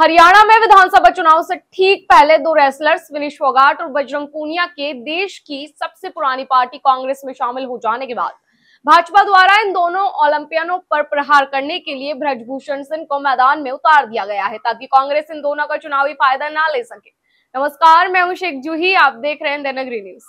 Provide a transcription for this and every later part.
हरियाणा में विधानसभा चुनाव से ठीक पहले दो रेसलर्स विनीश फोगाट और बजरंग पूनिया के देश की सबसे पुरानी पार्टी कांग्रेस में शामिल हो जाने के बाद भाजपा द्वारा इन दोनों ओलंपियनों पर प्रहार करने के लिए ब्रजभूषण सिंह को मैदान में उतार दिया गया है ताकि कांग्रेस इन दोनों का चुनावी फायदा ना ले सके नमस्कार मैं हूं शेख जूही आप देख रहे हैं दैनगरी न्यूज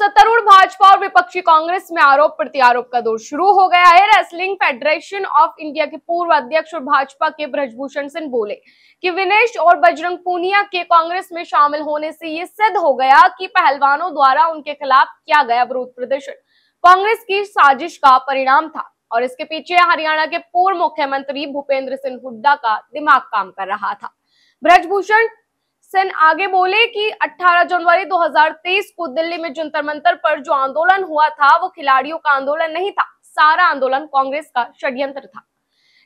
सत्तारूढ़ भाजपा और विपक्षी कांग्रेस में आरोप प्रत्यारोप का दौर शुरू हो गया है रेसलिंग फेडरेशन ऑफ इंडिया के पूर्व अध्यक्ष और भाजपा के ब्रजभूषण सिंह बोले कि विनेश और बजरंग पूनिया के कांग्रेस में शामिल होने से ये सिद्ध हो गया कि पहलवानों द्वारा उनके खिलाफ किया गया विरोध प्रदर्शन कांग्रेस की साजिश का परिणाम था और इसके पीछे हरियाणा के पूर्व मुख्यमंत्री भूपेंद्र सिंह हुड्डा का दिमाग काम कर रहा था ब्रजभूषण सेन आगे बोले कि 18 जनवरी 2023 को दिल्ली में जंतर मंतर पर जो आंदोलन हुआ था वो खिलाड़ियों का आंदोलन नहीं था सारा आंदोलन कांग्रेस का षड्यंत्र था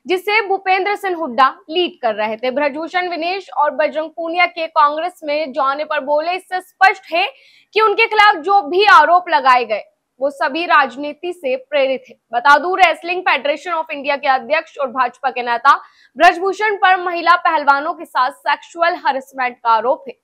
जिसे भूपेंद्र सिंह हुड्डा लीड कर रहे थे ब्रजभूषण विनेश और बजरंग पूनिया के कांग्रेस में जाने पर बोले इससे स्पष्ट है कि उनके खिलाफ जो भी आरोप लगाए गए वो सभी राजनीति से प्रेरित है बता दू रेसलिंग फेडरेशन ऑफ इंडिया के अध्यक्ष और भाजपा के नेता ब्रजभूषण पर महिला पहलवानों के साथ सेक्सुअल हरेसमेंट का आरोप है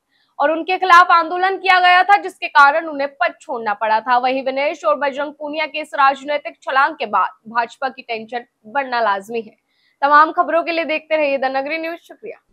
और उनके खिलाफ आंदोलन किया गया था जिसके कारण उन्हें पद छोड़ना पड़ा था वही विनेश और बजरंग पूनिया के इस राजनीतिक छलांग के बाद भाजपा की टेंशन बढ़ना लाजमी है तमाम खबरों के लिए देखते रहिए द नगरी न्यूज शुक्रिया